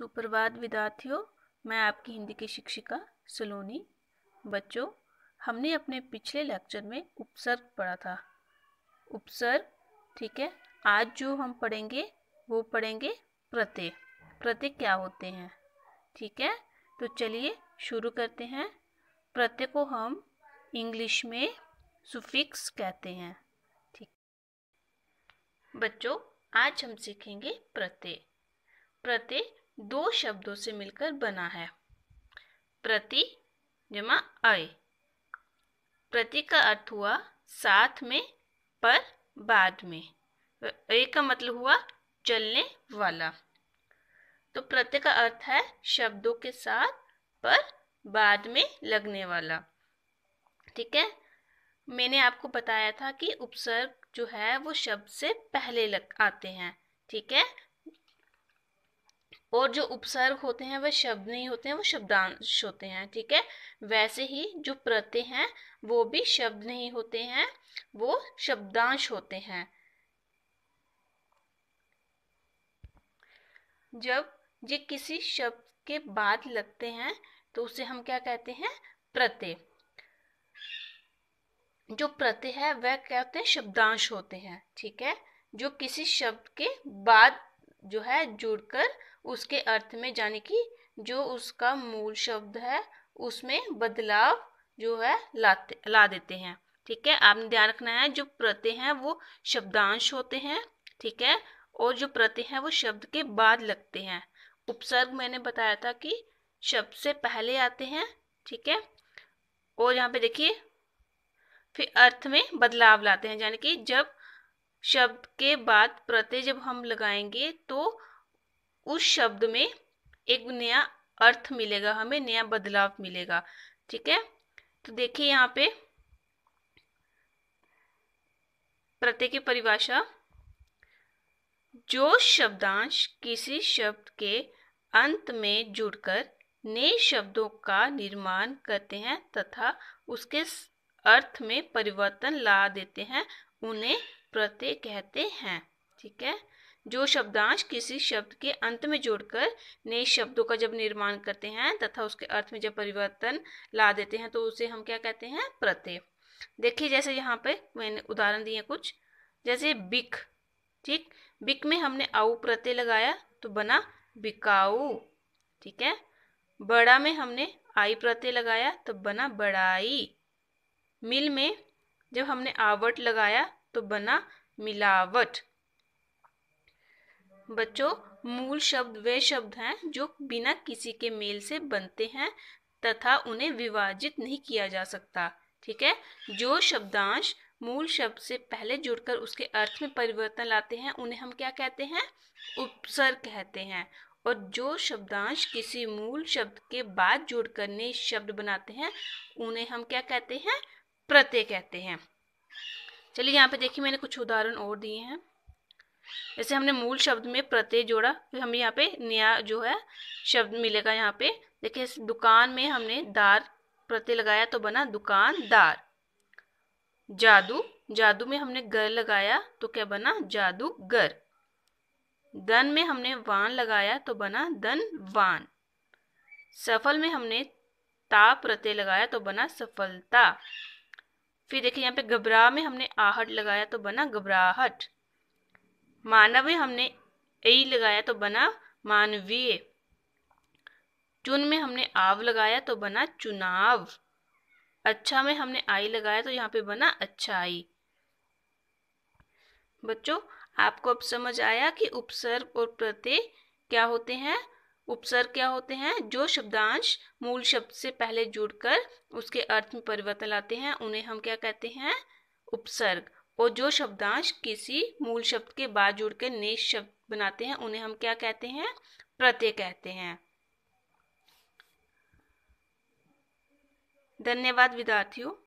सुप्रभात विद्यार्थियों मैं आपकी हिंदी की शिक्षिका सलोनी बच्चों हमने अपने पिछले लेक्चर में उपसर्ग पढ़ा था उपसर्ग ठीक है आज जो हम पढ़ेंगे वो पढ़ेंगे प्रत्यय प्रत्यय क्या होते हैं ठीक है तो चलिए शुरू करते हैं प्रत्यय को हम इंग्लिश में सुफिक्स कहते हैं ठीक बच्चों आज हम सीखेंगे प्रत्यय प्रत्यय दो शब्दों से मिलकर बना है प्रति जमा अय प्रति का अर्थ हुआ साथ में पर बाद में अय का मतलब हुआ चलने वाला तो प्रति का अर्थ है शब्दों के साथ पर बाद में लगने वाला ठीक है मैंने आपको बताया था कि उपसर्ग जो है वो शब्द से पहले लग आते हैं ठीक है और जो उपसर्ग होते हैं वह शब्द नहीं होते हैं वो शब्दांश होते हैं ठीक है वैसे ही जो प्रत्यय हैं वो भी शब्द नहीं होते हैं वो शब्दांश होते हैं जब ये किसी शब्द के बाद लगते हैं तो उसे हम क्या कहते हैं प्रत्यय जो प्रत्यय है वह क्या होते हैं शब्दांश होते हैं ठीक है जो किसी शब्द के बाद जो है जुड़कर उसके अर्थ में जाने की जो उसका मूल शब्द है उसमें बदलाव जो है लाते ला देते हैं ठीक है आपने ध्यान रखना है जो प्रत्यय हैं वो शब्दांश होते हैं ठीक है और जो प्रत्यय हैं वो शब्द के बाद लगते हैं उपसर्ग मैंने बताया था कि शब्द से पहले आते हैं ठीक है और यहाँ पे देखिए फिर अर्थ में बदलाव लाते हैं यानी कि जब शब्द के बाद प्रत्यय जब हम लगाएंगे तो उस शब्द में एक नया अर्थ मिलेगा हमें नया बदलाव मिलेगा ठीक है तो देखिए यहाँ पे प्रत्यय की परिभाषा जो शब्दांश किसी शब्द के अंत में जुड़कर नए शब्दों का निर्माण करते हैं तथा उसके अर्थ में परिवर्तन ला देते हैं उन्हें प्रत्यय कहते हैं ठीक है जो शब्दांश किसी शब्द के अंत में जोड़कर नए शब्दों का जब निर्माण करते हैं तथा उसके अर्थ में जब परिवर्तन ला देते हैं तो उसे हम क्या कहते हैं प्रत्यय देखिए जैसे यहाँ पे मैंने उदाहरण दिए कुछ जैसे बिक ठीक बिक में हमने आऊ प्रत्यय लगाया तो बना बिकाऊ ठीक है बड़ा में हमने आई प्रत्यय लगाया तो बना बड़ाई मिल में जब हमने आवट लगाया तो बना मिलावट बच्चों मूल शब्द वे शब्द हैं जो बिना किसी के मेल से बनते हैं तथा उन्हें विभाजित नहीं किया जा सकता ठीक है जो शब्दांश मूल शब्द से पहले जुड़कर उसके अर्थ में परिवर्तन लाते हैं उन्हें हम क्या कहते हैं उपसर्ग कहते हैं और जो शब्दांश किसी मूल शब्द के बाद जुड़कर नए शब्द बनाते हैं उन्हें हम क्या कहते हैं प्रत्यय कहते हैं चलिए यहाँ पे देखिए मैंने कुछ उदाहरण और दिए हैं जैसे हमने मूल शब्द में प्रत्यय जोड़ा फिर तो हमें यहाँ पे नया जो है शब्द मिलेगा यहाँ पे देखिए इस दुकान में हमने दार प्रत्यय लगाया तो बना दुकानदार जादू जादू में हमने घर लगाया तो क्या बना जादूगर धन में हमने वान लगाया तो बना धन वान सफल में हमने ता प्रत्यय लगाया तो बना सफलता फिर देखिए यहाँ पे घबरा में हमने आहट लगाया तो बना घबराहट मानव में हमने ई लगाया तो बना मानवीय चुन में हमने आव लगाया तो बना चुनाव अच्छा में हमने आई लगाया तो यहाँ पे बना अच्छाई बच्चों आपको अब समझ आया कि उपसर्ग और प्रत्यय क्या होते हैं उपसर्ग क्या होते हैं जो शब्दांश मूल शब्द से पहले जुड़कर उसके अर्थ में परिवर्तन लाते हैं उन्हें हम क्या कहते हैं उपसर्ग और जो शब्दांश किसी मूल शब्द के बाद जुड़कर नए शब्द बनाते हैं उन्हें हम क्या कहते हैं प्रत्यय कहते हैं धन्यवाद विद्यार्थियों